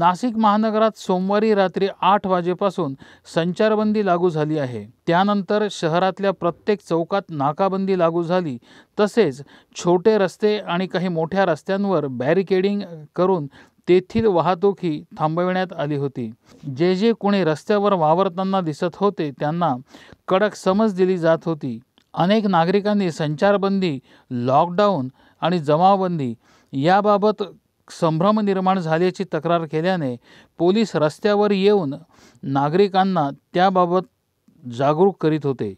नाशिक महानगरात सोमवारी रात्री आठ वाजेपासून संचारबंदी लागू झाली आहे त्यानंतर शहरातल्या प्रत्येक चौकात नाकाबंदी लागू झाली तसेच छोटे रस्ते आणि काही मोठ्या रस्त्यांवर बॅरिकेडिंग करून तेथील वाहतूकही थांबविण्यात आली होती जे जे कोणी रस्त्यावर वावरताना दिसत होते त्यांना कडक समज दिली जात होती अनेक नागरिकांनी संचारबंदी लॉकडाऊन आणि जमावबंदी याबाबत संभ्रम निर्माण झाल्याची तक्रार केल्याने पोलीस रस्त्यावर येऊन नागरिकांना त्याबाबत जागरूक करीत होते